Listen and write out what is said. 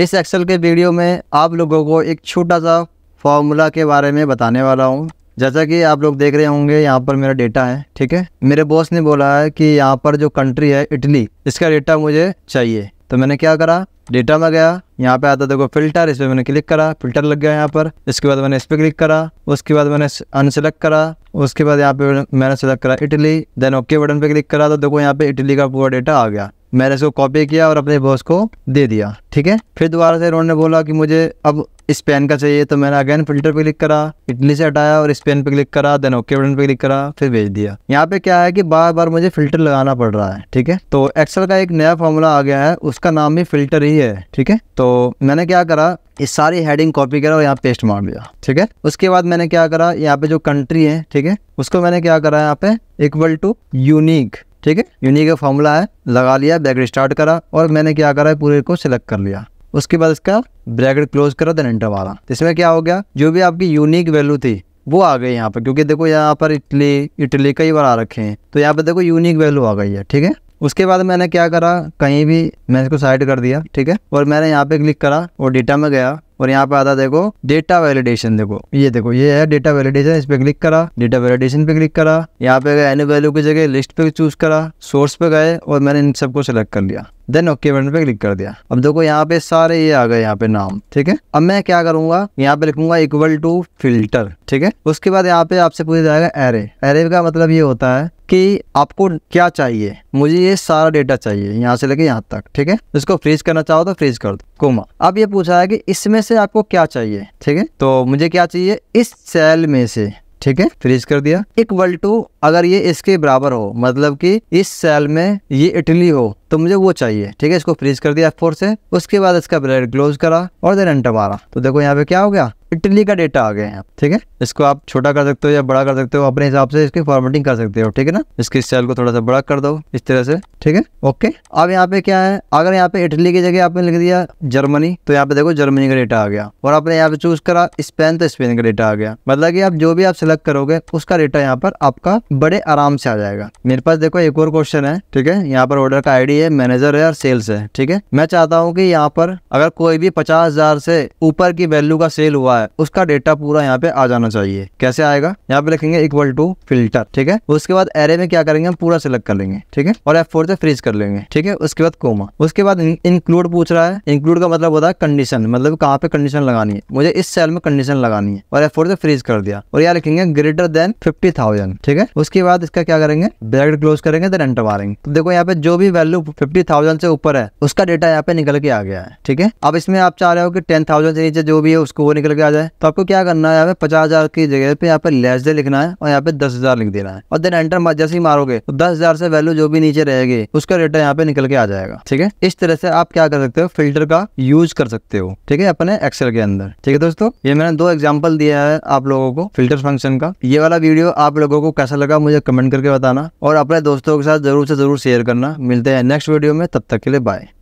इस एक्सेल के वीडियो में आप लोगों को एक छोटा सा फॉर्मूला के बारे में बताने वाला हूँ जैसा कि आप लोग देख रहे होंगे यहाँ पर मेरा डेटा है ठीक है मेरे बॉस ने बोला है कि यहाँ पर जो कंट्री है इटली इसका डेटा मुझे चाहिए तो मैंने क्या करा डेटा में गया यहाँ पे आता देखो फिल्टर इस पर मैंने क्लिक करा फिल्टर लग गया यहाँ पर इसके बाद मैंने इस पर क्लिक करा उसके बाद मैंने अनसेलेक्ट करा उसके बाद यहाँ पे मैंने सेलेक्ट करा इटली देन ओके बटन पे क्लिक करा तो देखो यहाँ पे इटली का पूरा डेटा आ गया मैंने इसको कॉपी किया और अपने बॉस को दे दिया ठीक है फिर दोबारा से उन्होंने बोला कि मुझे अब इस पेन का चाहिए तो मैंने अगेन फिल्टर पे क्लिक करा इटली से हटाया और इस पेन पे क्लिक करा देन ओके बटन पे क्लिक करा फिर भेज दिया यहाँ पे क्या है कि बार बार मुझे फिल्टर लगाना पड़ रहा है ठीक है तो एक्सल का एक नया फॉर्मूला आ गया है उसका नाम भी फिल्टर ही है ठीक है तो मैंने क्या करा इस सारी हेडिंग कॉपी करा और यहाँ पेस्ट मार दिया ठीक है उसके बाद मैंने क्या करा यहाँ पे जो कंट्री है ठीक है उसको मैंने क्या करा यहाँ पे इक्वल टू यूनिक ठीक है यूनिक का फॉर्मूला है लगा लिया ब्रैकेट स्टार्ट करा और मैंने क्या करा है पूरे को सिलेक्ट कर लिया उसके बाद इसका ब्रैकेट क्लोज करा देन एंटर वाला तो इसमें क्या हो गया जो भी आपकी यूनिक वैल्यू थी वो आ गई यहाँ पर क्योंकि देखो यहाँ पर इटली इटली कई बार आ रखे हैं तो यहाँ पर देखो यूनिक वैल्यू आ गई है ठीक है उसके बाद मैंने क्या करा कहीं भी मैंने इसको साइड कर दिया ठीक है और मैंने यहाँ पे क्लिक करा और डेटा में गया और यहाँ पे आता देखो डेटा वैलिडेशन देखो ये देखो ये है डेटा वैलिडेशन इस पे क्लिक करा डेटा वैलिडेशन पे क्लिक करा यहाँ पे एन वैल्यू की जगह लिस्ट पे चूज करा सोर्स पे गए और मैंने इन सबको सिलेक्ट कर लिया देन ओके बटन पे क्लिक कर दिया अब देखो यहाँ पे सारे ये आ गए यहाँ पे नाम ठीक है अब मैं क्या करूंगा यहाँ पे लिखूंगा इक्वल टू फिल्टर ठीक है उसके बाद यहाँ पे आपसे पूछा जाएगा एरे एरे का मतलब ये होता है कि आपको क्या चाहिए मुझे ये सारा डेटा चाहिए यहाँ से लेके यहाँ तक ठीक है इसको फ्रीज करना चाहो तो फ्रीज कर दो कोमा अब ये पूछा है कि इसमें से आपको क्या चाहिए ठीक है तो मुझे क्या चाहिए इस सेल में से ठीक है फ्रीज कर दिया इक्वल टू अगर ये इसके बराबर हो मतलब कि इस सेल में ये इटली हो तो मुझे वो चाहिए ठीक है इसको फ्रीज कर दिया फोर से उसके बाद इसका ब्रेड क्लोज करा और देन एंटर मारा तो देखो यहाँ पे क्या हो गया इटली का डेटा आ गया है ठीक है इसको आप छोटा कर सकते हो या बड़ा कर सकते हो अपने हिसाब से इसकी फॉर्मेटिंग कर सकते हो ठीक है ना इसके सेल को थोड़ा सा बड़ा कर दो इस तरह से ठीक है ओके अब यहाँ पे क्या है अगर यहाँ पे इटली की जगह आपने लिख दिया जर्मनी तो यहाँ पे देखो जर्मनी का डेटा आ गया और आपने यहाँ पे चूज करा स्पेन तो स्पेन का डेटा आ गया मतलब की आप जो भी आप सिलेक्ट करोगे उसका डेटा यहाँ पर आपका बड़े आराम से आ जाएगा मेरे पास देखो एक और क्वेश्चन है ठीक है यहाँ पर ऑर्डर का आईडी है मैनेजर है और सेल्स है ठीक है मैं चाहता हूँ कि यहाँ पर अगर कोई भी पचास से ऊपर की वैल्यू का सेल हुआ है उसका डेटा पूरा यहाँ पे आ जाना चाहिए कैसे आएगा यहाँ पे लिखेंगे इक्वल टू फिल्टर ठीक है उसके बाद एरे में क्या करेंगे हम पूरा सिलेक्ट कर लेंगे ठीक है और एफ से फ्रीज कर लेंगे ठीक है उसके बाद कोमा उसके बाद इंक्लूड पूछ रहा है इंक्लूड का मतलब होता है कंडीशन मतलब कहाँ पे कंडीशन लगानी है मुझे इस सेल में कंडीशन लगानी है और एफ से फ्रीज कर दिया और यहाँ लिखेंगे ग्रेटर देन फिफ्टी ठीक है उसके बाद इसका क्या करेंगे ब्रैकेट क्लोज करेंगे देन एंटर मारेंगे तो देखो यहाँ पे जो भी वैल्यू फिफ्टी से ऊपर है उसका डेटा यहाँ पे निकल के आ गया है ठीक है अब इसमें आप चाह रहे हो कि टेन थाउजेंड से नीचे जो भी है उसको वो निकल के आ जाए तो आपको क्या करना है यहाँ पे पचास हजार की जगह पे यहाँ पे लेस दे लिखना है और यहाँ पे दस हजार लिख देना है और देन एंटर जैसे ही मारोगे तो दस हजार से वैल्यू जो भी नीचे रहेगी उसका डेटा यहाँ पे निकल के आ जाएगा ठीक है इस तरह से आप क्या कर सकते हो फिल्टर का यूज कर सकते हो ठीक है अपने एक्सेल के अंदर ठीक है दोस्तों ये मैंने दो एग्जाम्पल दिया है आप लोगों को फिल्टर फंक्शन का ये वाला वीडियो आप लोगों को कैसा लगा मुझे कमेंट करके बताना और अपने दोस्तों के साथ जरूर से जरूर शेयर करना मिलते हैं नेक्स्ट वीडियो में तब तक के लिए बाय